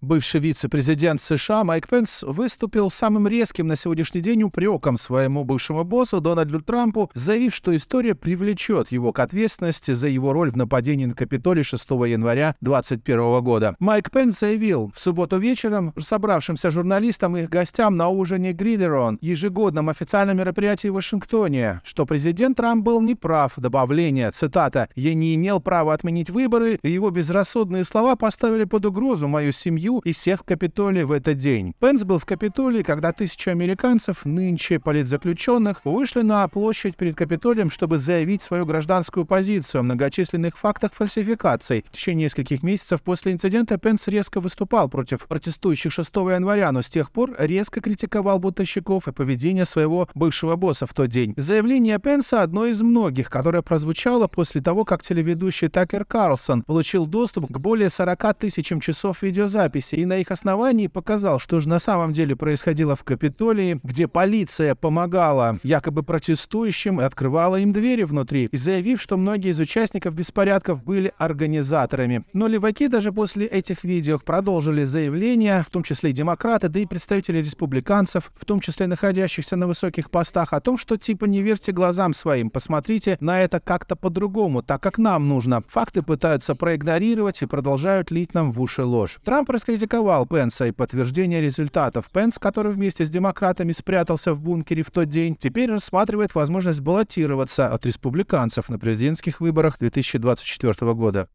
Бывший вице-президент США Майк Пенс выступил самым резким на сегодняшний день упреком своему бывшему боссу Дональду Трампу, заявив, что история привлечет его к ответственности за его роль в нападении на Капитолий 6 января 2021 года. Майк Пенс заявил в субботу вечером собравшимся журналистам и их гостям на ужине Гридерон, ежегодном официальном мероприятии в Вашингтоне, что президент Трамп был неправ, добавление, цитата, «Я не имел права отменить выборы, и его безрассудные слова поставили под угрозу мою семью семью и всех в Капитолии в этот день. Пенс был в Капитолии, когда тысячи американцев, нынче политзаключенных, вышли на площадь перед Капитолием, чтобы заявить свою гражданскую позицию о многочисленных фактах фальсификаций. В течение нескольких месяцев после инцидента Пенс резко выступал против протестующих 6 января, но с тех пор резко критиковал бутовщиков и поведение своего бывшего босса в тот день. Заявление Пенса одно из многих, которое прозвучало после того, как телеведущий Такер Карлсон получил доступ к более 40 тысячам часов видеозаписи записи и на их основании показал, что же на самом деле происходило в Капитолии, где полиция помогала якобы протестующим и открывала им двери внутри, и заявив, что многие из участников беспорядков были организаторами. Но леваки даже после этих видео продолжили заявления, в том числе и демократы, да и представители республиканцев, в том числе находящихся на высоких постах, о том, что типа не верьте глазам своим, посмотрите на это как-то по-другому, так как нам нужно. Факты пытаются проигнорировать и продолжают лить нам в уши ложь. Трамп раскритиковал Пенса и подтверждение результатов. Пенс, который вместе с демократами спрятался в бункере в тот день, теперь рассматривает возможность баллотироваться от республиканцев на президентских выборах 2024 года.